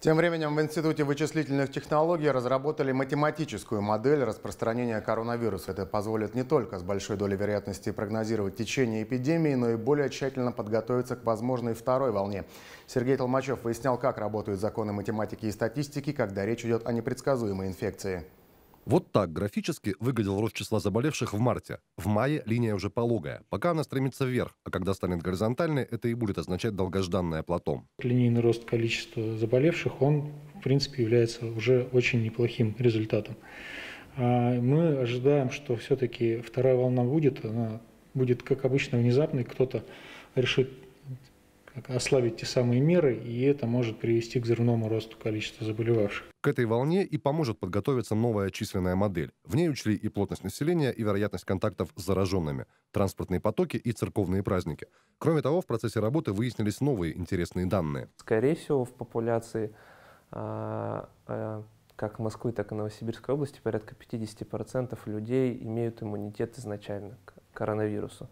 Тем временем в Институте вычислительных технологий разработали математическую модель распространения коронавируса. Это позволит не только с большой долей вероятности прогнозировать течение эпидемии, но и более тщательно подготовиться к возможной второй волне. Сергей Толмачев выяснял, как работают законы математики и статистики, когда речь идет о непредсказуемой инфекции. Вот так графически выглядел рост числа заболевших в марте. В мае линия уже пологая. Пока она стремится вверх, а когда станет горизонтальной, это и будет означать долгожданное плато. Линейный рост количества заболевших, он, в принципе, является уже очень неплохим результатом. А мы ожидаем, что все-таки вторая волна будет, она будет, как обычно, внезапной. Кто-то решит ослабить те самые меры, и это может привести к взрывному росту количества заболевавших. К этой волне и поможет подготовиться новая численная модель. В ней учли и плотность населения, и вероятность контактов с зараженными, транспортные потоки и церковные праздники. Кроме того, в процессе работы выяснились новые интересные данные. Скорее всего, в популяции а, а, как Москвы, так и Новосибирской области порядка 50% людей имеют иммунитет изначально к коронавирусу.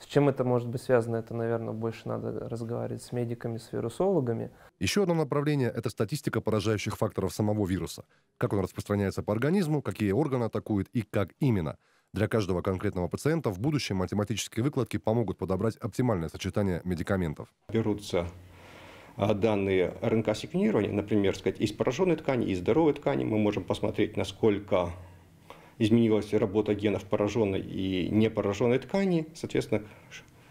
С чем это может быть связано, это, наверное, больше надо разговаривать с медиками, с вирусологами. Еще одно направление – это статистика поражающих факторов самого вируса. Как он распространяется по организму, какие органы атакуют и как именно. Для каждого конкретного пациента в будущем математические выкладки помогут подобрать оптимальное сочетание медикаментов. Берутся а, данные РНК-секвенирования, например, сказать, из пораженной ткани, из здоровой ткани, мы можем посмотреть, насколько изменилась работа генов пораженной и непораженной ткани, соответственно,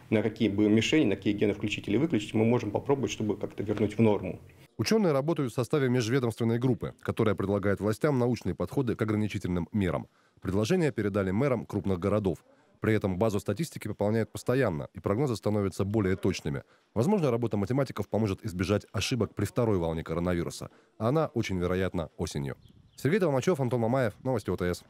на какие бы мишени, на какие гены включить или выключить, мы можем попробовать, чтобы как-то вернуть в норму. Ученые работают в составе межведомственной группы, которая предлагает властям научные подходы к ограничительным мерам. Предложения передали мэрам крупных городов. При этом базу статистики пополняют постоянно, и прогнозы становятся более точными. Возможно, работа математиков поможет избежать ошибок при второй волне коронавируса. А она очень вероятна осенью. Сергей Толмачев, Антон Мамаев, Новости ОТС.